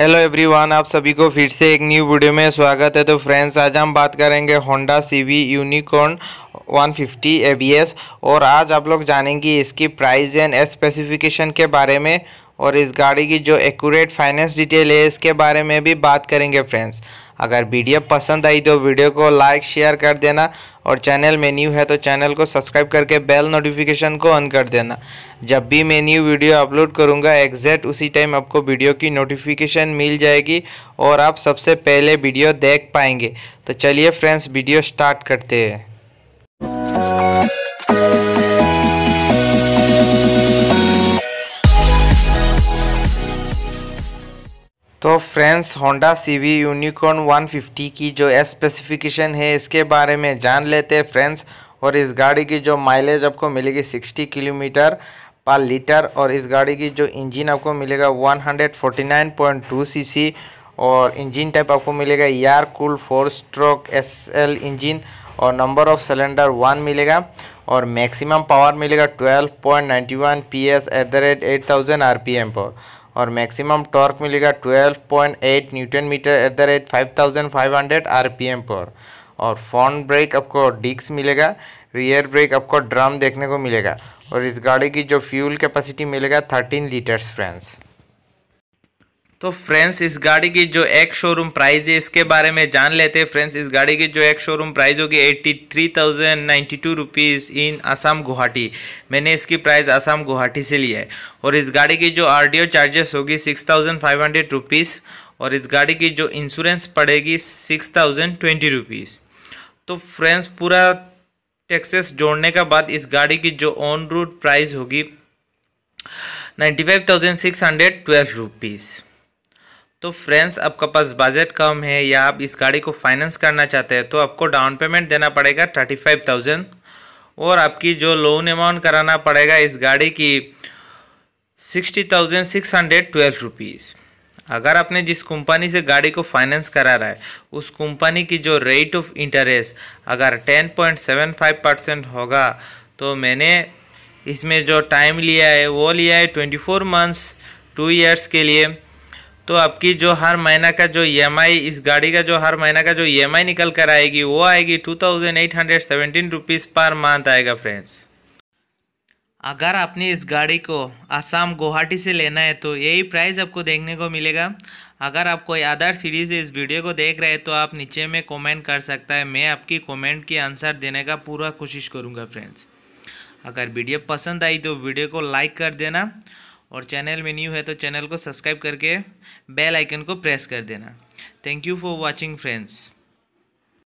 hello everyone आप सभी को फिर से एक न्यू वीडियो में स्वागत है तो फ्रेंड्स आज हम बात करेंगे होंडा सीवी यूनिकॉर्न 150 एबीएस और आज आप लोग जानेंगे इसकी प्राइस एंड स्पेसिफिकेशन के बारे में और इस गाड़ी की जो एक्यूरेट फाइनेंस डिटेल है इसके बारे में भी बात करेंगे फ्रेंड्स अगर वीडियो पसंद आई तो वीडियो को लाइक शेयर कर देना और चैनल में न्यू है तो चैनल को सब्सक्राइब करके बेल नोटिफिकेशन को ऑन कर देना जब भी मैं न्यू वीडियो अपलोड करूंगा एग्जैक्ट उसी टाइम आपको वीडियो की नोटिफिकेशन मिल जाएगी और आप सबसे पहले वीडियो देख पाएंगे तो चलिए फ्रेंड्स वीडियो स्टार्ट करते हैं तो फ्रेंड्स होंडा वी यूनिकॉर्न 150 की जो स्पेसिफिकेशन है इसके बारे में जान लेते हैं फ्रेंड्स और इस गाड़ी की जो माइलेज आपको मिलेगी 60 किलोमीटर पर लीटर और इस गाड़ी की जो इंजन आपको मिलेगा 149.2 सीसी और इंजन टाइप आपको मिलेगा यार cool four stroke SL engine और नंबर ऑफ सिलेंडर वन मिलेगा और मैक्सिमम पावर मिलेगा 12.91 PS at the rate P M पर और मैक्सिमम टॉर्क मिलेगा 12.8 newton metre at the rate 5500 RPM पर और फ्रंट ब्रेक आपको डिस्क मिलेगा रियर ब्रेक आपको ड्रम देखने को मिलेगा और इस गाड़ी की जो फ्यूल कैपेसिटी मिलेगा 13 लीटर्स फ्रेंड्स तो फ्रेंड्स इस गाड़ी की जो एक शोरूम प्राइस है इसके बारे में जान लेते हैं फ्रेंड्स इस गाड़ी की जो एक शोरूम प्राइस होगी eighty three thousand ninety two rupees in Assam Guwahati मैंने इसकी प्राइस असम गुवाहाटी से लिया है और इस गाड़ी की जो आर चार्जेस होगी six thousand five hundred rupees और इस गाड़ी की जो इंश्योरेंस पड़ेगी सिक्स थाउजेंड ट्वेंटी रुपीज़ तो फ्रेंड्स पूरा टैक्सेस जोड़ने के बाद इस गाड़ी की जो ऑन रूट प्राइस होगी ninety five thousand six hundred twelve rupees तो फ्रेंड्स आपका पास बजट कम है या आप इस गाड़ी को फाइनेंस करना चाहते हैं तो आपको डाउन पेमेंट देना पड़ेगा थर्टी फाइव थाउजेंड और आपकी जो लोन अमाउंट कराना पड़ेगा इस गाड़ी की sixty thousand six hundred twelve rupees अगर आपने जिस कंपनी से गाड़ी को फाइनेंस करा रहा है उस कंपनी की जो रेट ऑफ इंटरेस्ट अगर ten point seven five percent होगा तो मैंने इसमें जो टाइम लिया है वो लिया है twenty four months two years के लिए तो आपकी जो हर महीना का जो ई e इस गाड़ी का जो हर महीना का जो ई e निकल कर आएगी वो आएगी two thousand eight hundred seventeen rupees पर मंथ आएगा फ्रेंड्स अगर आपने इस गाड़ी को आसाम गुवाहाटी से लेना है तो यही प्राइस आपको देखने को मिलेगा अगर आप कोई अदर सीरीज़ इस वीडियो को देख रहे हैं तो आप नीचे में कमेंट कर सकता है मैं आपकी कमेंट की आंसर देने का पूरा कोशिश करूँगा फ्रेंड्स अगर वीडियो पसंद आई तो वीडियो को लाइक कर देना और चैनल में न्यू है तो चैनल को सब्सक्राइब करके बेल आइकन को प्रेस कर देना thank you for watching friends